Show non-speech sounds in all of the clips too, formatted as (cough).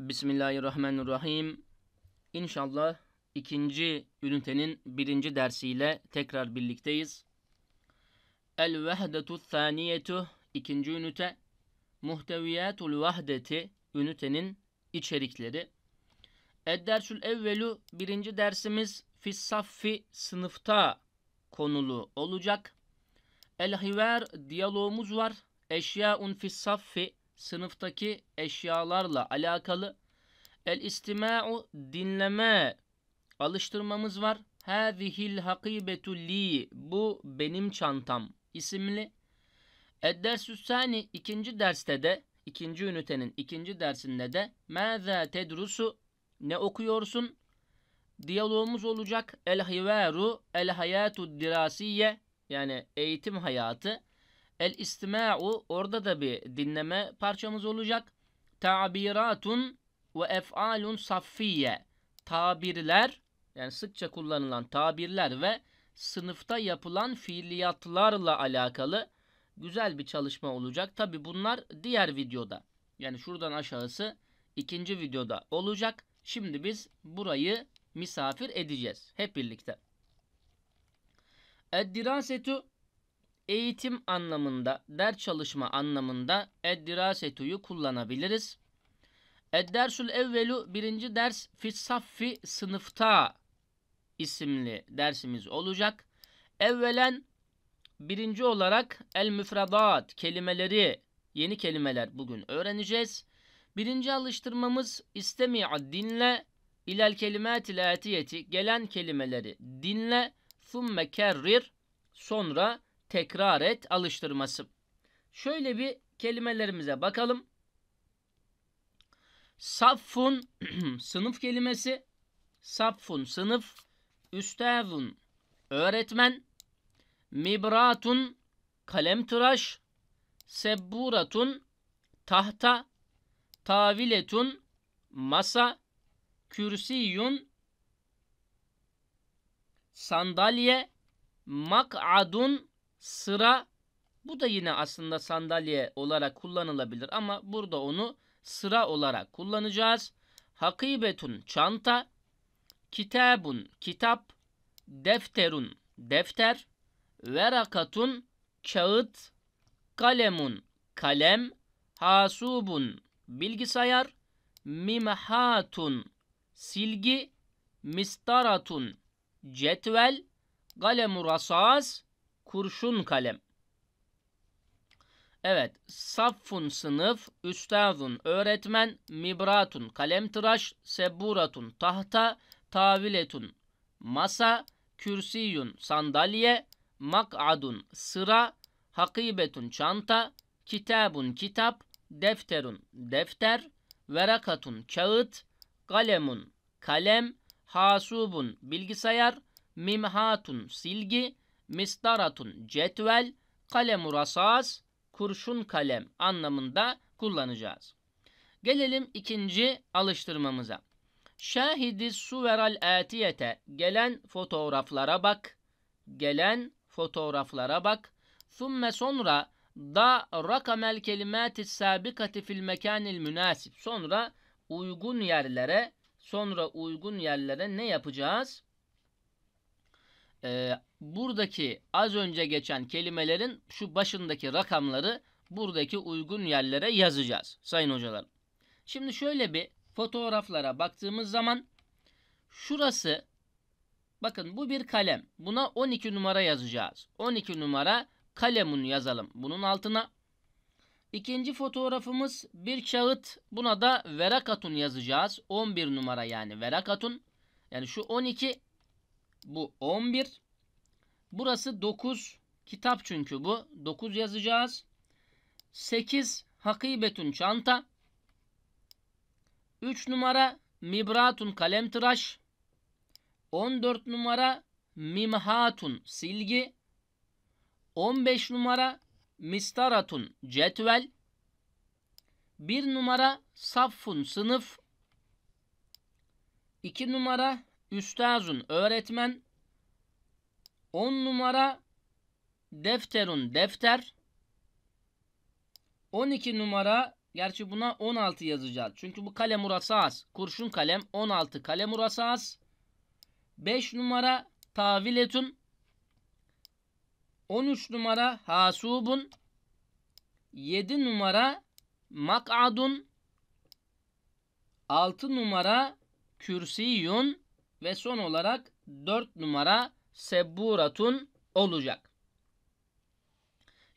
Bismillahirrahmanirrahim. İnşallah ikinci ünitenin birinci dersiyle tekrar birlikteyiz. El vehdetu thaniyetu ikinci ünite. Muhteviyatul vahdeti ünitenin içerikleri. Eddersül evvelu birinci dersimiz fissaffi sınıfta konulu olacak. El hiver diyalogumuz var. Eşyaun fissaffi sınıftaki eşyalarla alakalı. El istima'u dinleme alıştırmamız var. Hâzihil hakibetu li bu benim çantam isimli. Eddersü sani ikinci derste de ikinci ünitenin ikinci dersinde de mâzâ tedrusu ne okuyorsun? Diyalogumuz olacak. El hivaru el hayatu dirasiye yani eğitim hayatı El istima'u orada da bir dinleme parçamız olacak. Tabiratun ve ef'alun saffiye. Tabirler yani sıkça kullanılan tabirler ve sınıfta yapılan fiiliyatlarla alakalı güzel bir çalışma olacak. Tabi bunlar diğer videoda. Yani şuradan aşağısı ikinci videoda olacak. Şimdi biz burayı misafir edeceğiz hep birlikte. Eddirasetu eğitim anlamında, ders çalışma anlamında eddirasetu'yu kullanabiliriz. Eddersul evvelu birinci ders fissaffi sınıfta isimli dersimiz olacak. Evvelen birinci olarak el müfredat kelimeleri, yeni kelimeler bugün öğreneceğiz. Birinci alıştırmamız istemi'a dinle ilel kelimatil atiyeti gelen kelimeleri dinle thumme kerrir sonra tekrar et alıştırması. Şöyle bir kelimelerimize bakalım. Saffun (clears throat) sınıf kelimesi. Saffun sınıf. Üstevun öğretmen. Mibratun kalem tıraş. Sebburatun tahta. Taviletun masa. Kürsiyun sandalye. Mak'adun sıra bu da yine aslında sandalye olarak kullanılabilir ama burada onu sıra olarak kullanacağız. Hakibetun çanta, kitabun kitap, defterun defter, verakatun kağıt, kalemun kalem, hasubun bilgisayar, mimhatun silgi, mistaratun cetvel, galemu rasas kurşun kalem. Evet, saffun sınıf, üstazun öğretmen, mibratun kalem tıraş, seburatun tahta, taviletun masa, kürsiyun sandalye, mak'adun sıra, hakibetun çanta, kitabun kitap, defterun defter, verakatun kağıt, kalemun kalem, hasubun bilgisayar, mimhatun silgi, Misdaratun cetvel, kalemu rasas, kurşun kalem anlamında kullanacağız. Gelelim ikinci alıştırmamıza. Şahidi suveral atiyete gelen fotoğraflara bak. Gelen fotoğraflara bak. Thumme sonra da rakamel kelimati sabikati fil mekanil münasip. Sonra uygun yerlere sonra uygun yerlere ne yapacağız? e, buradaki az önce geçen kelimelerin şu başındaki rakamları buradaki uygun yerlere yazacağız sayın hocalar. Şimdi şöyle bir fotoğraflara baktığımız zaman şurası bakın bu bir kalem. Buna 12 numara yazacağız. 12 numara kalemun yazalım bunun altına. İkinci fotoğrafımız bir kağıt. Buna da verakatun yazacağız. 11 numara yani verakatun. Yani şu 12 bu 11. Burası 9. Kitap çünkü bu. 9 yazacağız. 8 hakibetun çanta. 3 numara mibratun kalem tıraş. 14 numara mimhatun silgi. 15 numara mistaratun cetvel. 1 numara saffun sınıf. 2 numara üstazun öğretmen. On numara defterun defter. On iki numara gerçi buna on altı yazacağız. Çünkü bu kalem urasas. Kurşun kalem on altı kalem urasas. Beş numara taviletun. On üç numara hasubun. Yedi numara mak'adun. Altı numara kürsiyun ve son olarak 4 numara Seburatun olacak.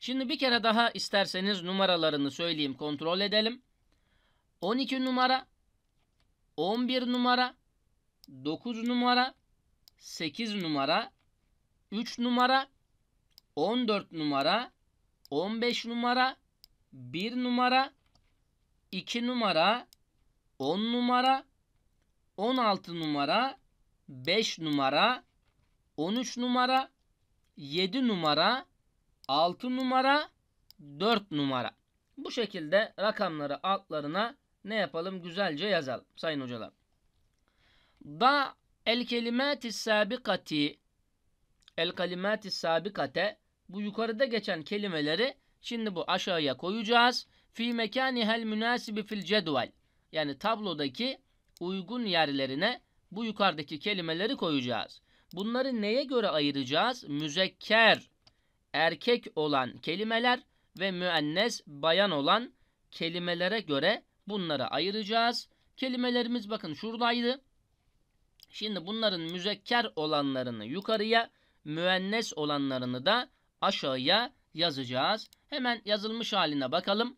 Şimdi bir kere daha isterseniz numaralarını söyleyeyim kontrol edelim. 12 numara, 11 numara, 9 numara, 8 numara, 3 numara, 14 numara, 15 numara, 1 numara, 2 numara, 10 numara, 16 numara, 5 numara, 13 numara, 7 numara, 6 numara, 4 numara. Bu şekilde rakamları altlarına ne yapalım? Güzelce yazalım sayın hocalar. Da el kelimati sabikati el kalimati sabikate bu yukarıda geçen kelimeleri şimdi bu aşağıya koyacağız. Fi mekanihel münasibi fil cedvel yani tablodaki uygun yerlerine bu yukarıdaki kelimeleri koyacağız. Bunları neye göre ayıracağız? Müzekker erkek olan kelimeler ve müennes bayan olan kelimelere göre bunları ayıracağız. Kelimelerimiz bakın şuradaydı. Şimdi bunların müzekker olanlarını yukarıya, müennes olanlarını da aşağıya yazacağız. Hemen yazılmış haline bakalım.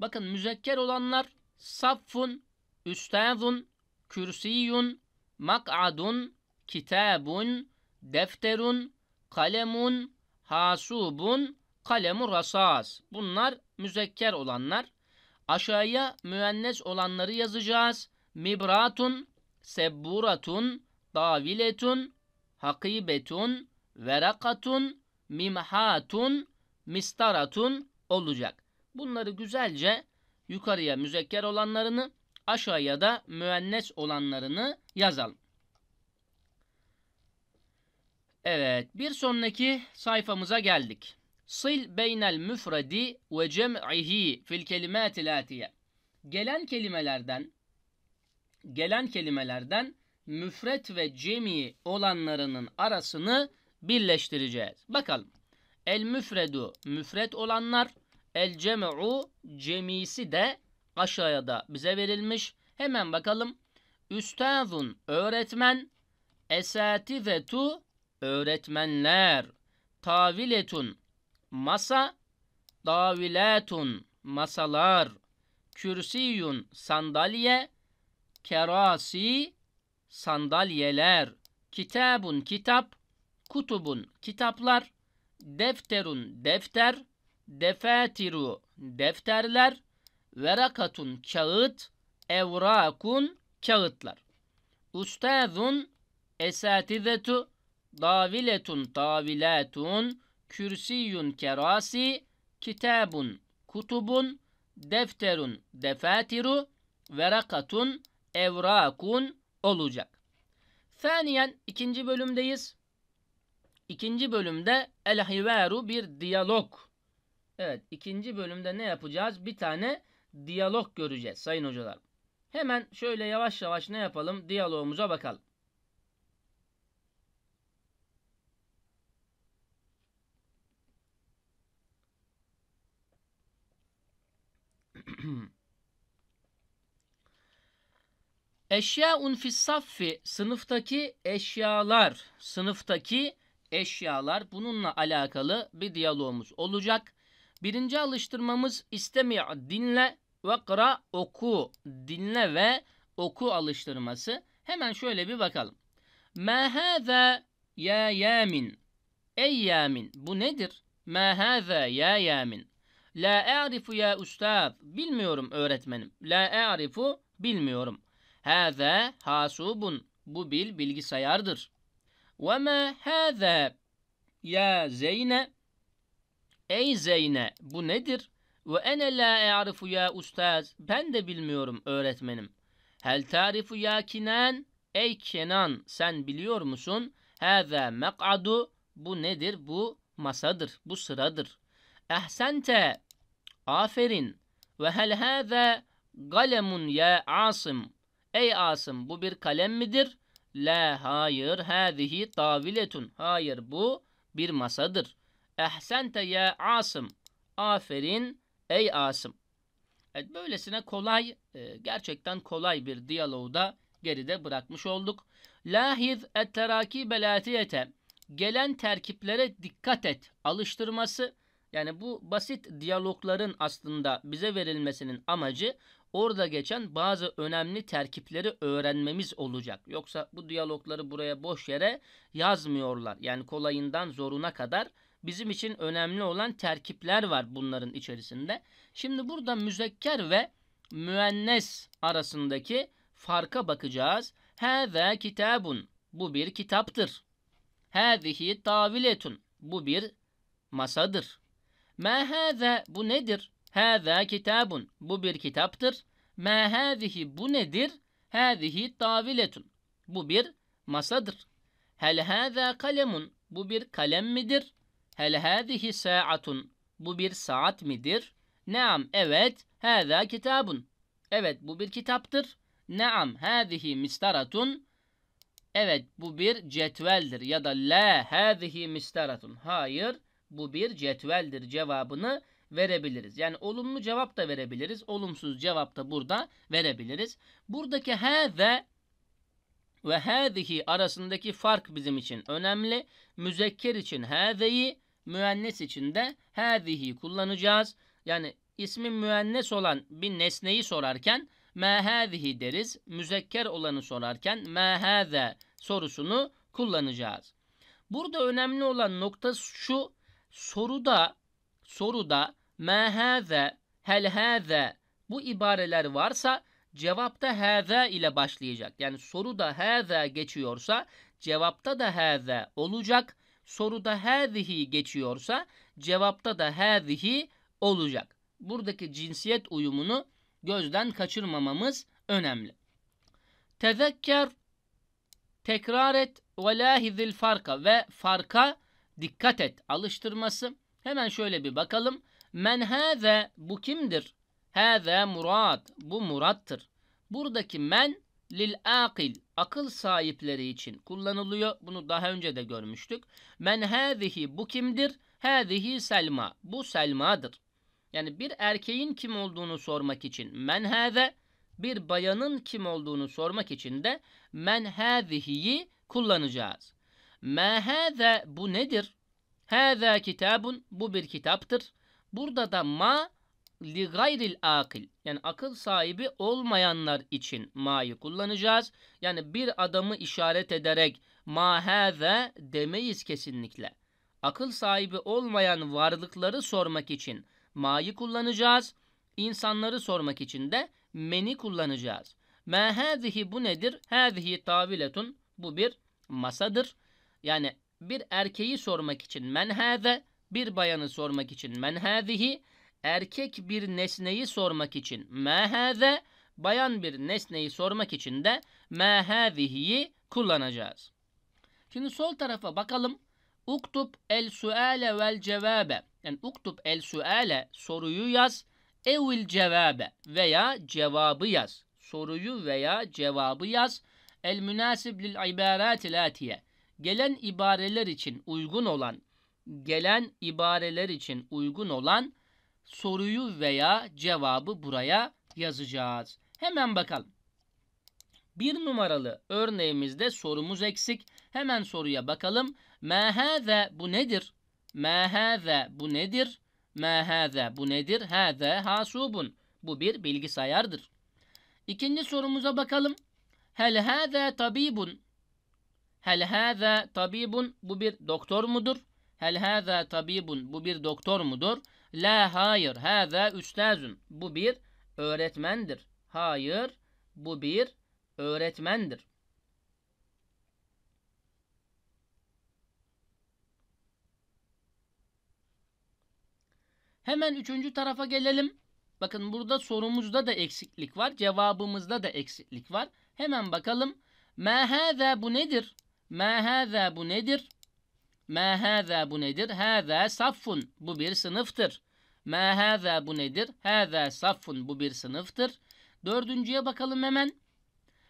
Bakın müzekker olanlar saffun, üstazun, kürsiyun, mak'adun, kitabun, defterun, kalemun, hasubun, kalemu rasas. Bunlar müzekker olanlar. Aşağıya müennes olanları yazacağız. Mibratun, sebburatun, daviletun, hakibetun, verakatun, mimhatun, mistaratun olacak. Bunları güzelce yukarıya müzekker olanlarını aşağıya da müennes olanlarını yazalım. Evet bir sonraki sayfamıza geldik. Sil beynel müfredi ve cem'ihi fil kelimatil atiye. Gelen kelimelerden gelen kelimelerden müfret ve cemi olanlarının arasını birleştireceğiz. Bakalım. El müfredu müfret olanlar, el cem'u cemisi de aşağıya da bize verilmiş. Hemen bakalım. Üstazun öğretmen, esativetu öğretmenler, taviletun masa, daviletun masalar, kürsiyun sandalye, kerasi sandalyeler, kitabun kitap, kutubun kitaplar, defterun defter, defatiru defterler, verakatun kağıt, evrakun kağıtlar. Ustazun esatizetu, daviletun davilatun, kürsiyun kerasi, kitabun kutubun, defterun defatiru, verakatun evrakun olacak. Saniyen ikinci bölümdeyiz. İkinci bölümde el hivaru bir diyalog. Evet ikinci bölümde ne yapacağız? Bir tane diyalog göreceğiz sayın hocalar. Hemen şöyle yavaş yavaş ne yapalım? Diyalogumuza bakalım. (clears throat) Eşyaun fis sınıftaki eşyalar, sınıftaki eşyalar bununla alakalı bir diyalogumuz olacak. Birinci alıştırmamız istemi dinle ve oku, dinle ve oku alıştırması. Hemen şöyle bir bakalım. Ma hâzâ ya yamin. Ey yamin. Bu nedir? Ma hâzâ ya yamin. La a'rifu ya ustaz. Bilmiyorum öğretmenim. La a'rifu bilmiyorum. Hâzâ hasubun. Bu bil bilgisayardır. Ve ma hâzâ ya Zeyne. Ey Zeyne bu nedir? Ve ene la e'arifu ya ustaz. Ben de bilmiyorum öğretmenim. Hel tarifu ya kinen. Ey Kenan sen biliyor musun? Hâzâ mek'adu. Bu nedir? Bu masadır. Bu sıradır. Ehsente. Aferin. Ve hel hâzâ galemun ya Asım. Ey Asım bu bir kalem midir? La hayır. Hâzihi taviletun. Hayır bu bir masadır. Ehsente ya Asım. Aferin. Ey Asım. Evet, böylesine kolay, e, gerçekten kolay bir diyaloğu da geride bırakmış olduk. Lahiz etteraki belatiyete. Gelen terkiplere dikkat et. Alıştırması. Yani bu basit diyalogların aslında bize verilmesinin amacı orada geçen bazı önemli terkipleri öğrenmemiz olacak. Yoksa bu diyalogları buraya boş yere yazmıyorlar. Yani kolayından zoruna kadar bizim için önemli olan terkipler var bunların içerisinde. Şimdi burada müzekker ve müennes arasındaki farka bakacağız. Hâzâ kitabun. Bu bir kitaptır. Hâzihi taviletun. Bu bir masadır. Mâ hâzâ. Bu nedir? Hâzâ kitabun. Bu bir kitaptır. Mâ hâzihi. Bu nedir? Hâzihi taviletun. Bu bir masadır. Hel hâzâ kalemun. Bu bir kalem midir? Hel hâzihi sa'atun. Bu bir saat midir? Naam evet. Hâzâ kitabun. Evet bu bir kitaptır. Naam hâzihi mistaratun. Evet bu bir cetveldir ya da la hâzihi mistaratun. Hayır bu bir cetveldir cevabını verebiliriz. Yani olumlu cevap da verebiliriz. Olumsuz cevap da burada verebiliriz. Buradaki hâze ve hâzihi arasındaki fark bizim için önemli. Müzekker için hâzeyi, müennes içinde de hâzihi kullanacağız. Yani ismi müennes olan bir nesneyi sorarken mâ hâzihi deriz. Müzekker olanı sorarken mâ hâze sorusunu kullanacağız. Burada önemli olan nokta şu. Soruda soruda mâ hâze, hel hâze bu ibareler varsa cevapta hâze ile başlayacak. Yani soruda hâze geçiyorsa cevapta da hâze olacak soruda hâzihi geçiyorsa cevapta da hâzihi olacak. Buradaki cinsiyet uyumunu gözden kaçırmamamız önemli. Tezekker tekrar et ve lahizil farka ve farka dikkat et alıştırması. Hemen şöyle bir bakalım. Men hâze bu kimdir? Hâze murad. Bu murattır. Buradaki men lil akil akıl sahipleri için kullanılıyor. Bunu daha önce de görmüştük. Men hâzihi bu kimdir? Hâzihi Selma. Bu Selma'dır. Yani bir erkeğin kim olduğunu sormak için men hâze bir bayanın kim olduğunu sormak için de men hâzihi'yi kullanacağız. Ma hâze bu nedir? Hâze kitabun bu bir kitaptır. Burada da ma li gayril akil yani akıl sahibi olmayanlar için ma'yı kullanacağız. Yani bir adamı işaret ederek ma hâze demeyiz kesinlikle. Akıl sahibi olmayan varlıkları sormak için ma'yı kullanacağız. İnsanları sormak için de meni kullanacağız. Ma hâzihi bu nedir? Hâzihi taviletun bu bir masadır. Yani bir erkeği sormak için men hâze, bir bayanı sormak için men hâzihi, erkek bir nesneyi sormak için mehaze, bayan bir nesneyi sormak için de mehazihiyi kullanacağız. Şimdi sol tarafa bakalım. Uktub el suale vel cevabe. Yani uktub el suale soruyu yaz. Evil cevabe veya cevabı yaz. Soruyu veya cevabı yaz. El münasib lil ibarati latiye. Gelen ibareler için uygun olan, gelen ibareler için uygun olan soruyu veya cevabı buraya yazacağız. Hemen bakalım. Bir numaralı örneğimizde sorumuz eksik. Hemen soruya bakalım. Mehâze bu nedir? Mehâze bu nedir? Mehâze bu nedir? Hâze hasubun. Bu bir bilgisayardır. İkinci sorumuza bakalım. Hel hâze tabibun. Hel hâze tabibun. Bu bir doktor mudur? Hel hâze tabibun. Bu bir doktor mudur? La hayır. Hâzâ üstazun. Bu bir öğretmendir. Hayır. Bu bir öğretmendir. Hemen üçüncü tarafa gelelim. Bakın burada sorumuzda da eksiklik var. Cevabımızda da eksiklik var. Hemen bakalım. Ma hâzâ bu nedir? Ma hâzâ bu nedir? Ma hâzâ bu nedir? Hâzâ saffun. Bu bir sınıftır. Ma hâzâ bu nedir? Hâzâ saffun bu bir sınıftır. Dördüncüye bakalım hemen.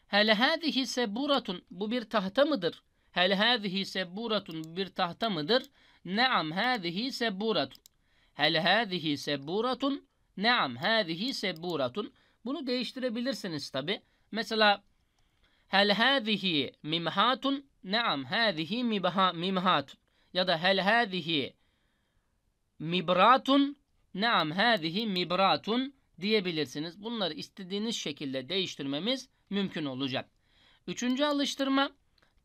Hel hâzihi seburatun bu bir tahta mıdır? Hel hâzihi seburatun bu bir tahta mıdır? Naam hâzihi seburatun. Hel hâzihi seburatun. Naam hâzihi seburatun. Bunu değiştirebilirsiniz tabi. Mesela hel hâzihi mimhatun. Naam hâzihi mimhatun. Ya da hel hâzihi mibratun Naam hâzihi mibratun diyebilirsiniz. Bunları istediğiniz şekilde değiştirmemiz mümkün olacak. Üçüncü alıştırma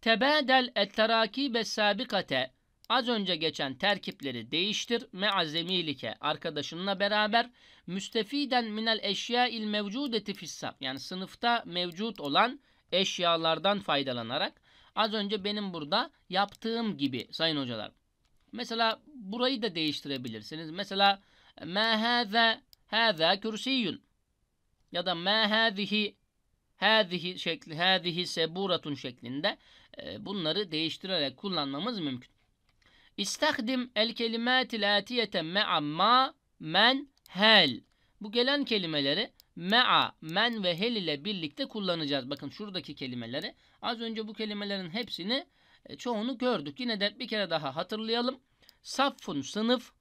tebadel etterakibes sabikate az önce geçen terkipleri değiştir meazemilike arkadaşınla beraber müstefiden minel eşya il mevcudeti fissab yani sınıfta mevcut olan eşyalardan faydalanarak az önce benim burada yaptığım gibi sayın hocalar. Mesela burayı da değiştirebilirsiniz. Mesela Ma hâzâ, hâzâ kürsiyyun. Ya da ma hâzihi, hâzihi şekli, hâzihi seburatun şeklinde e, bunları değiştirerek kullanmamız mümkün. İstahdim el kelimatil atiyete me'a ma, men, hel. Bu gelen kelimeleri me'a, men ve hel ile birlikte kullanacağız. Bakın şuradaki kelimeleri. Az önce bu kelimelerin hepsini e, çoğunu gördük. Yine de bir kere daha hatırlayalım. Saffun sınıf,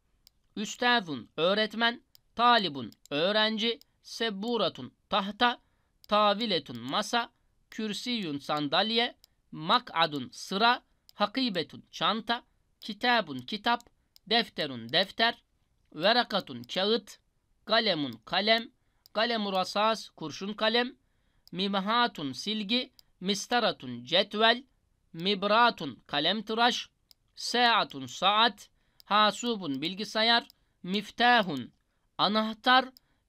Üstazun öğretmen, talibun öğrenci, sebburatun tahta, taviletun masa, kürsiyun sandalye, mak'adun sıra, hakibetun çanta, kitabun kitap, defterun defter, verakatun kağıt, kalemun kalem, kalemu rasas kurşun kalem, mimhatun silgi, mistaratun cetvel, mibratun kalem tıraş, saatun saat, hasubun bilgisayar, miftahun anahtar,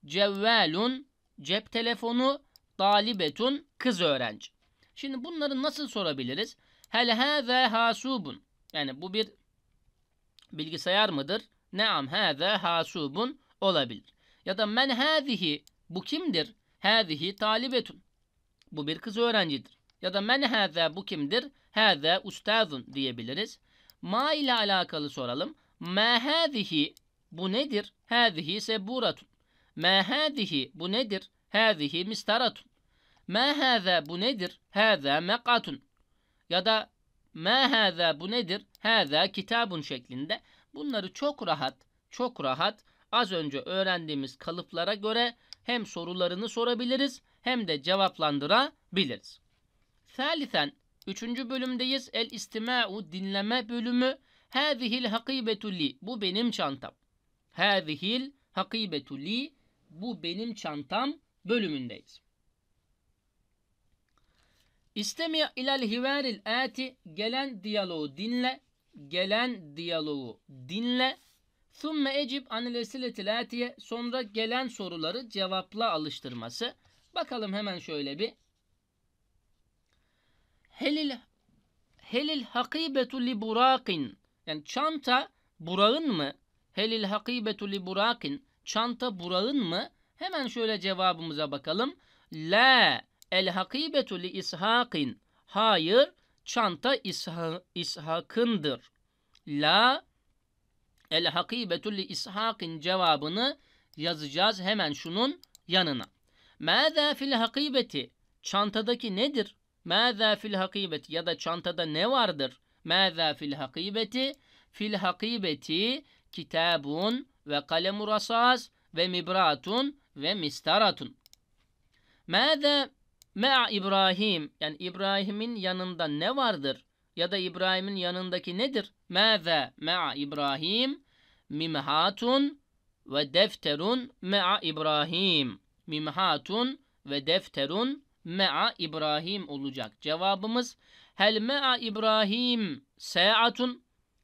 cevvelun cep telefonu, talibetun kız öğrenci. Şimdi bunları nasıl sorabiliriz? Hel hâzâ hasubun. Yani bu bir bilgisayar mıdır? Naam hâzâ hasubun olabilir. Ya da men hâzihi bu kimdir? Hâzihi talibetun. Bu bir kız öğrencidir. Ya da men hâzâ bu kimdir? Hâzâ ustazun diyebiliriz. Ma ile alakalı soralım. Ma hadihi bu nedir? Hadihi sebburatun. Ma hadihi bu nedir? Hadihi mistaratun. Ma hâzâ bu nedir? Hâzâ meqatun. Ya da ma hâzâ bu nedir? Hâzâ kitabun şeklinde. Bunları çok rahat, çok rahat az önce öğrendiğimiz kalıplara göre hem sorularını sorabiliriz hem de cevaplandırabiliriz. Salisen, üçüncü bölümdeyiz. El istima'u dinleme bölümü. Hâzihil hakibetu li. Bu benim çantam. Hâzihil hakibetu li. Bu benim çantam bölümündeyiz. İstemi ilal hivaril ati gelen diyaloğu dinle. Gelen diyaloğu dinle. Thumme ecib anil esiletil atiye. Sonra gelen soruları cevapla alıştırması. Bakalım hemen şöyle bir. Helil Helil hakibetu li burakin. Yani çanta burağın mı? Helil hakibetu li Burak'in. Çanta burağın mı? Hemen şöyle cevabımıza bakalım. La el hakibetu li İshak'in. Hayır, çanta İsha, İshak'ındır. La el hakibetu li İshak'in cevabını yazacağız hemen şunun yanına. Mâzâ fil hakibeti. Çantadaki nedir? Mâzâ fil hakibeti ya da çantada ne vardır? Mâzâ fil hakibeti? Fil hakibeti kitabun ve kalem rasas ve mibratun ve mistaratun. Mâzâ me'a İbrahim? Yani İbrahim'in yanında ne vardır? Ya da İbrahim'in yanındaki nedir? Mâzâ me'a İbrahim? Mimhatun ve defterun me'a İbrahim. Mimhatun ve defterun me'a İbrahim olacak. Cevabımız Hel me'a İbrahim sa'atun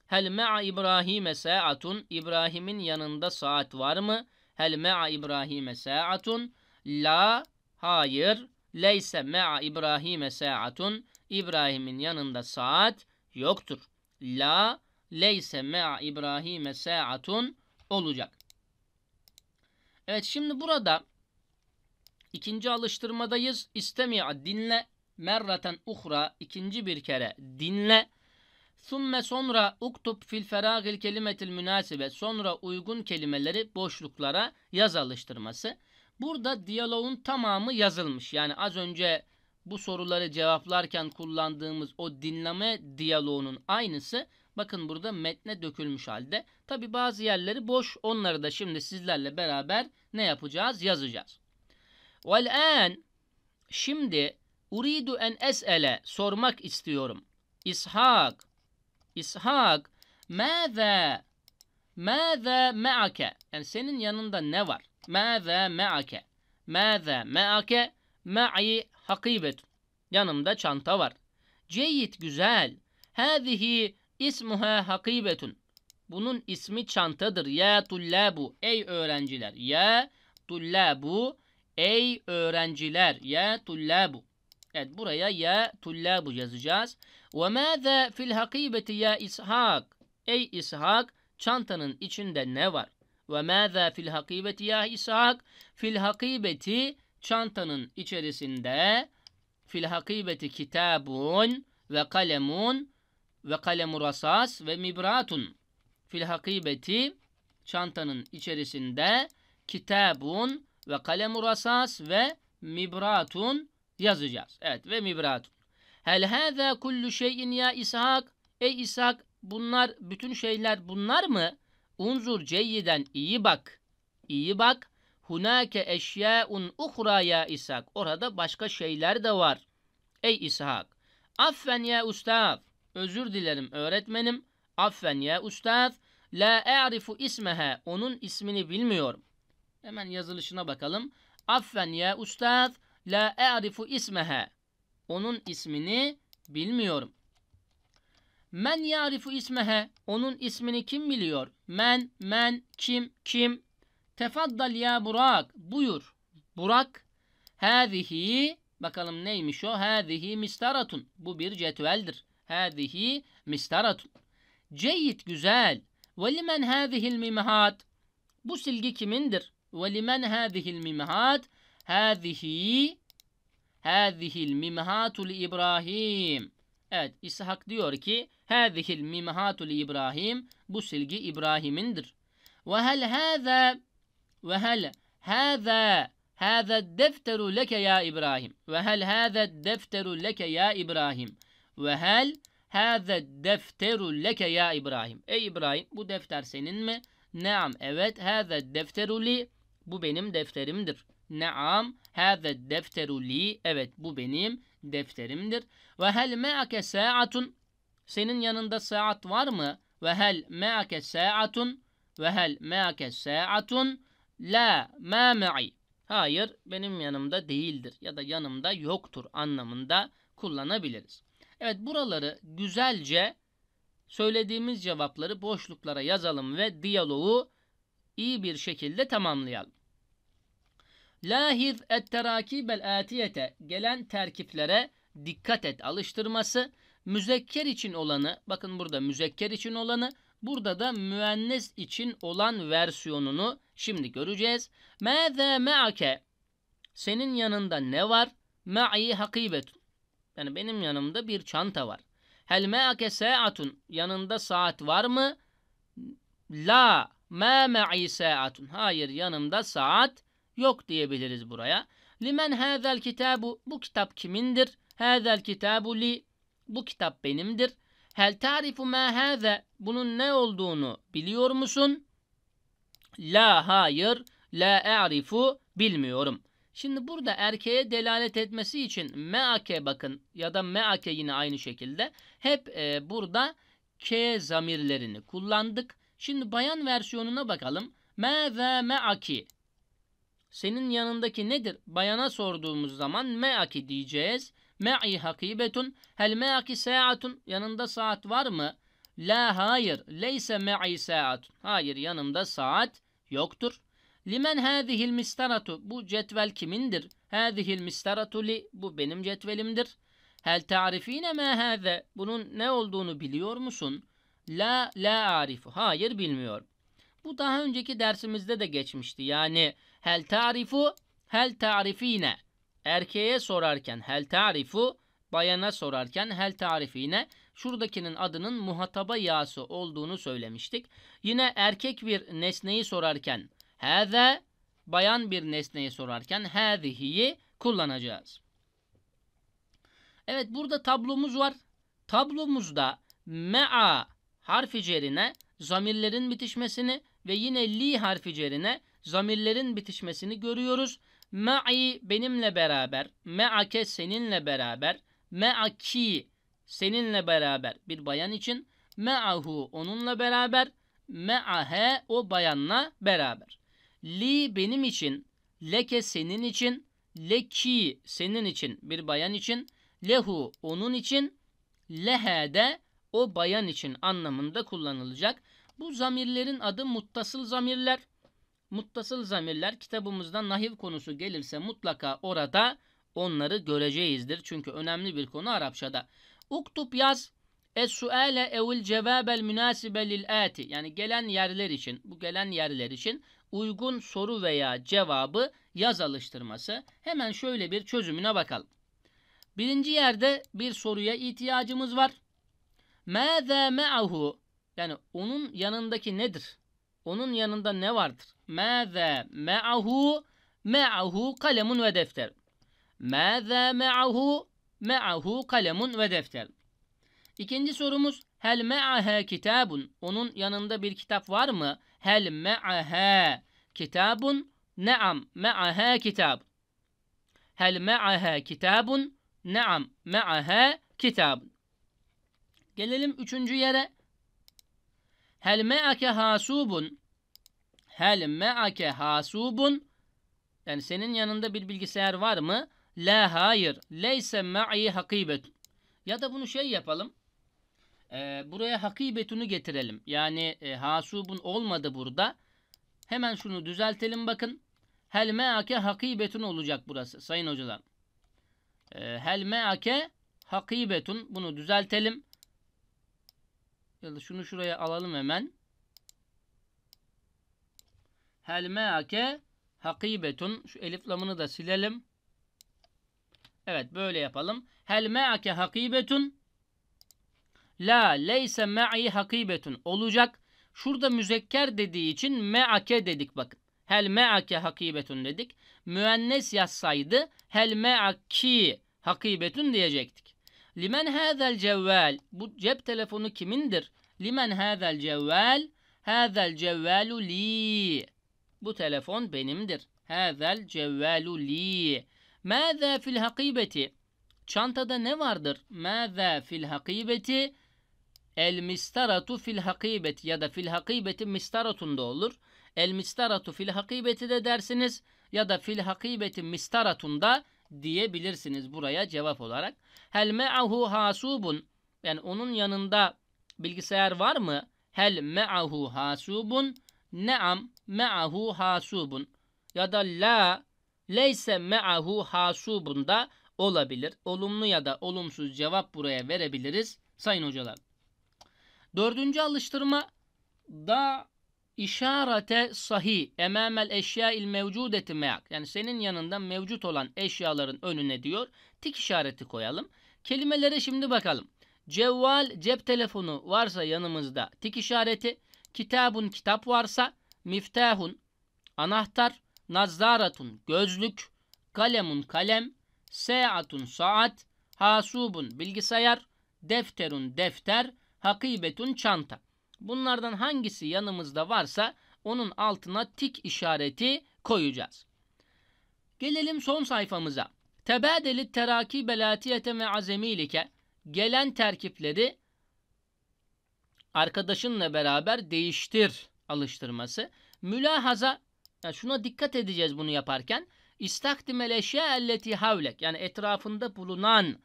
Hel me'a İbrahim'e sa'atun İbrahim'in yanında saat var mı? Hel me'a İbrahim'e sa'atun La hayır Leyse me'a İbrahim'e sa'atun İbrahim'in yanında saat yoktur. La leyse me'a İbrahim'e sa'atun olacak. Evet şimdi burada ikinci alıştırmadayız. İstemi'a dinle merraten uhra ikinci bir kere dinle. Thumme sonra uktub fil feragil kelimetil münasibe sonra uygun kelimeleri boşluklara yaz alıştırması. Burada diyaloğun tamamı yazılmış. Yani az önce bu soruları cevaplarken kullandığımız o dinleme diyaloğunun aynısı bakın burada metne dökülmüş halde. Tabi bazı yerleri boş onları da şimdi sizlerle beraber ne yapacağız yazacağız. Vel'en şimdi Uridu en es'ele sormak istiyorum. İshak İshak Mâze Mâze me'ake Yani senin yanında ne var? Mâze me'ake Mâze me'ake Ma'i hakibet Yanımda çanta var. Ceyyit güzel. Hâzihi ismuha hakibetun. Bunun ismi çantadır. Ya tullabu. Ey öğrenciler. Ya tullabu. Ey öğrenciler. Ya tullabu. Evet buraya ya tullabu yazacağız. Ve mâze fil hakibeti ya İshak. Ey İshak çantanın içinde ne var? Ve mâze fil hakibeti ya İshak. Fil hakibeti çantanın içerisinde fil hakibeti kitabun ve kalemun ve kalemu rasas ve mibratun. Fil hakibeti çantanın içerisinde kitabun ve kalemu rasas ve mibratun yazacağız. Evet ve mibratun. Hel hâzâ kullu şeyin ya İshak. Ey İshak bunlar bütün şeyler bunlar mı? Unzur ceyyiden iyi bak. İyi bak. Hunake eşyaun uhra ya İshak. Orada başka şeyler de var. Ey İshak. Affen ya ustaz. Özür dilerim öğretmenim. Affen ya ustaz. La e'rifu ismehe. Onun ismini bilmiyorum. Hemen yazılışına bakalım. Affen ya ustaz. La e'rifu ismehe. Onun ismini bilmiyorum. Men ya'rifu ismehe. Onun ismini kim biliyor? Men, men, kim, kim. Tefaddal ya Burak. Buyur. Burak. Hâzihi. Bakalım neymiş o? Hâzihi mistaratun. Bu bir cetveldir. Hâzihi mistaratun. Ceyit güzel. Ve limen hâzihil mimehat. Bu silgi kimindir? Ve limen hâzihil mimehat. Hâzihi Hâzihil mimhâtul İbrahim. Evet İshak diyor ki Hâzihil mimhâtul İbrahim bu silgi İbrahim'indir. Ve hel hâzâ ve hel hâzâ hâzâ defteru leke ya İbrahim. Ve hel hâzâ defteru leke ya İbrahim. Ve hel hâzâ defteru leke ya İbrahim. Ey İbrahim bu defter senin mi? Naam evet hâzâ defteru li bu benim defterimdir. Naam. Hâze defteru li. Evet bu benim defterimdir. Ve hel me'ake sa'atun. Senin yanında saat var mı? Ve hel me'ake sa'atun. Ve hel me'ake sa'atun. La ma ma'i. Hayır benim yanımda değildir ya da yanımda yoktur anlamında kullanabiliriz. Evet buraları güzelce söylediğimiz cevapları boşluklara yazalım ve diyaloğu iyi bir şekilde tamamlayalım. Lahiz etterakibel atiyete gelen terkiplere dikkat et alıştırması. Müzekker için olanı bakın burada müzekker için olanı burada da müennes için olan versiyonunu şimdi göreceğiz. Mâze me'ake senin yanında ne var? Ma'i hakibetun. Yani benim yanımda bir çanta var. Hel me'ake sa'atun. Yanında saat var mı? La. Ma ma'i sa'atun. Hayır yanımda saat yok diyebiliriz buraya. Limen hazel kitabu bu kitap kimindir? Hazel kitabu li bu kitap benimdir. Hel tarifu ma haza bunun ne olduğunu biliyor musun? La hayır la arifu bilmiyorum. Şimdi burada erkeğe delalet etmesi için meake bakın ya da meake yine aynı şekilde hep e, burada k zamirlerini kullandık. Şimdi bayan versiyonuna bakalım. Me ve meaki senin yanındaki nedir? Bayana sorduğumuz zaman me'aki diyeceğiz. Me'i hakibetun. Hel me'aki sa'atun. Yanında saat var mı? La hayır. Leyse me'i sa'atun. Hayır yanımda saat yoktur. Limen hâzihil mistaratu. Bu cetvel kimindir? Hâzihil mistaratu li. Bu benim cetvelimdir. Hel ta'rifine me hâze. Bunun ne olduğunu biliyor musun? La la arifu. Hayır bilmiyorum. Bu daha önceki dersimizde de geçmişti. Yani Hel ta'rifu hel ta'rifine. Erkeğe sorarken hel ta'rifu, bayana sorarken hel ta'rifine. Şuradakinin adının muhataba yası olduğunu söylemiştik. Yine erkek bir nesneyi sorarken hâze, bayan bir nesneyi sorarken hâzihiyi kullanacağız. Evet burada tablomuz var. Tablomuzda me'a harfi cerine zamirlerin bitişmesini ve yine li harfi cerine zamirlerin bitişmesini görüyoruz. Ma'i benimle beraber, me'ake seninle beraber, me'aki seninle beraber bir bayan için, me'ahu onunla beraber, me'ahe o bayanla beraber. Li benim için, leke senin için, leki senin için bir bayan için, lehu onun için, lehe de o bayan için anlamında kullanılacak. Bu zamirlerin adı muttasıl zamirler muttasıl zamirler kitabımızda nahiv konusu gelirse mutlaka orada onları göreceğizdir. Çünkü önemli bir konu Arapçada. Uktub yaz Es-suale evil cevabel münasibe lil ati. Yani gelen yerler için, bu gelen yerler için uygun soru veya cevabı yaz alıştırması. Hemen şöyle bir çözümüne bakalım. Birinci yerde bir soruya ihtiyacımız var. Mâzâ me'ahu. Yani onun yanındaki nedir? Onun yanında ne vardır? Mâze me'ahu me'ahu kalemun ve defter. Mâze me'ahu me'ahu kalemun ve defter. İkinci sorumuz hel me'ahe kitabun. Onun yanında bir kitap var mı? Hel me'ahe kitabun. Naam me'ahe kitab. Hel me'ahe kitabun. Naam me'ahe kitabun. Gelelim üçüncü yere. Hel me'ake hasubun. Hel me'ake hasubun. Yani senin yanında bir bilgisayar var mı? La hayır. Leyse ma'i hakibet. Ya da bunu şey yapalım. E, buraya hakibetunu getirelim. Yani e, hasubun olmadı burada. Hemen şunu düzeltelim bakın. Hel me'ake hakibetun olacak burası sayın hocalar. E, hel me'ake hakibetun. Bunu düzeltelim. Ya da şunu şuraya alalım hemen. Helmeake hakibetun. Şu elif lamını da silelim. Evet böyle yapalım. Helmeake hakibetun. La leyse ma'i hakibetun. Olacak. Şurada müzekker dediği için meake dedik bakın. Hel meake hakibetun dedik. Müennes yazsaydı hel meaki hakibetun diyecektik. Limen hazel cevvel. Bu cep telefonu kimindir? Limen hazel cevvel? Hazel cevvelu li. Bu telefon benimdir. Hazel cevvelu li. Mâzâ fil hakibeti. Çantada ne vardır? Mâzâ fil hakibeti. El mistaratu fil hakibeti ya da fil hakibeti mistaratunda olur. El mistaratu fil hakibeti de dersiniz ya da fil hakibeti mistaratunda da diyebilirsiniz buraya cevap olarak. Hel me'ahu hasubun. Yani onun yanında bilgisayar var mı? Hel me'ahu hasubun. Neam me'ahu hasubun ya da la leyse me'ahu hasubun da olabilir. Olumlu ya da olumsuz cevap buraya verebiliriz sayın hocalar. Dördüncü alıştırma da işarete sahi emamel eşya il mevcudeti meak. Yani senin yanında mevcut olan eşyaların önüne diyor tik işareti koyalım. Kelimelere şimdi bakalım. Cevval cep telefonu varsa yanımızda tik işareti. Kitabun kitap varsa miftahun anahtar, nazaratun, gözlük, kalemun kalem, saatun saat, hasubun bilgisayar, defterun defter, hakibetun çanta. Bunlardan hangisi yanımızda varsa onun altına tik işareti koyacağız. Gelelim son sayfamıza. Tebadeli teraki belatiyete ve azemilike gelen terkipleri arkadaşınla beraber değiştir alıştırması. Mülahaza, yani şuna dikkat edeceğiz bunu yaparken. İstakdimel eşya elleti havlek. Yani etrafında bulunan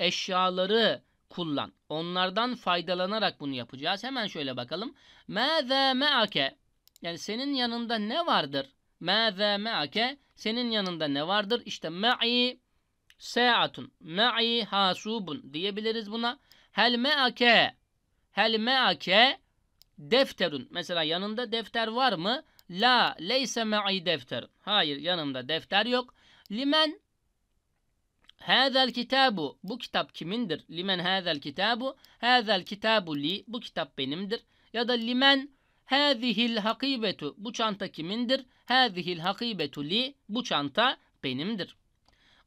eşyaları kullan. Onlardan faydalanarak bunu yapacağız. Hemen şöyle bakalım. Mâzâ me'ake. Yani senin yanında ne vardır? Mâzâ me'ake. Senin yanında ne vardır? İşte me'i se'atun. Me'i hasubun diyebiliriz buna. Hel me'ake. Hel me'ake defterun. Mesela yanında defter var mı? La leyse ma'i defterun. Hayır yanımda defter yok. Limen Hâzel kitabu. Bu kitap kimindir? Limen hâzel kitabu. Hâzel kitabu li. Bu kitap benimdir. Ya da limen hâzihil hakibetu. Bu çanta kimindir? Hâzihil hakibetu li. Bu çanta benimdir.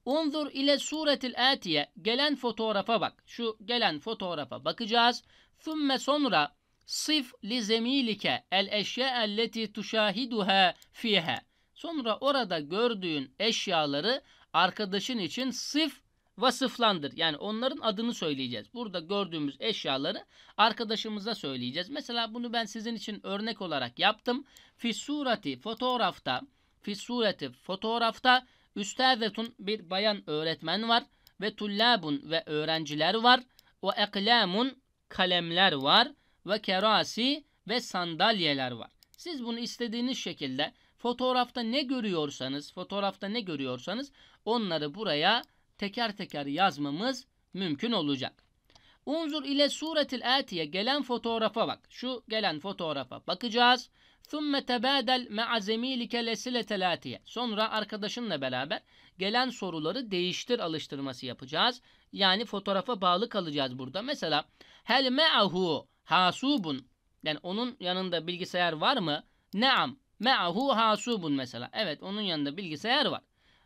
Unzur ile suretil atiye. Gelen fotoğrafa bak. Şu gelen fotoğrafa bakacağız. Sümme sonra Sif li zemilike el eşya elleti tuşahiduha fiha. Sonra orada gördüğün eşyaları arkadaşın için sif vasıflandır. Yani onların adını söyleyeceğiz. Burada gördüğümüz eşyaları arkadaşımıza söyleyeceğiz. Mesela bunu ben sizin için örnek olarak yaptım. Fi surati fotoğrafta fi sureti fotoğrafta üstazetun bir bayan öğretmen var ve tullabun ve öğrenciler var. O eklamun kalemler var ve kerasi ve sandalyeler var. Siz bunu istediğiniz şekilde fotoğrafta ne görüyorsanız, fotoğrafta ne görüyorsanız onları buraya teker teker yazmamız mümkün olacak. Unzur ile suretil atiye gelen fotoğrafa bak. Şu gelen fotoğrafa bakacağız. ثُمَّ تَبَادَلْ مَعَ زَم۪يلِكَ لَسِلَةَ الْاَتِيَ Sonra arkadaşınla beraber gelen soruları değiştir alıştırması yapacağız. Yani fotoğrafa bağlı kalacağız burada. Mesela هَلْ مَعَهُ hasubun. Yani onun yanında bilgisayar var mı? Naam. Me'ahu hasubun mesela. Evet onun yanında bilgisayar var.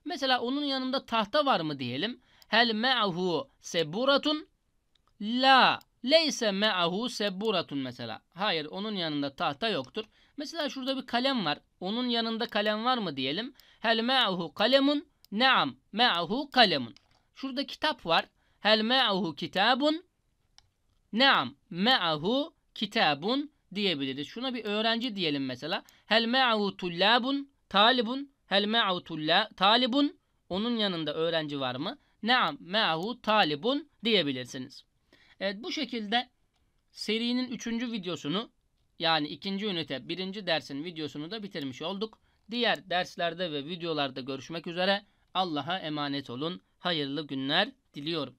Mesela onun yanında tahta var mı diyelim. Hel me'ahu seburatun. La. Leyse me'ahu seburatun mesela. Hayır onun yanında tahta yoktur. Mesela şurada bir kalem var. Onun yanında kalem var mı diyelim. Hel me'ahu kalemun. Naam. Me'ahu kalemun. Şurada kitap var. Hel me'ahu kitabun. Naam me'ahu kitabun diyebiliriz. Şuna bir öğrenci diyelim mesela. Hel me'ahu tullabun talibun. Hel me'ahu tulla talibun. Onun yanında öğrenci var mı? Naam me'ahu talibun diyebilirsiniz. Evet bu şekilde serinin üçüncü videosunu yani ikinci ünite birinci dersin videosunu da bitirmiş olduk. Diğer derslerde ve videolarda görüşmek üzere. Allah'a emanet olun. Hayırlı günler diliyorum.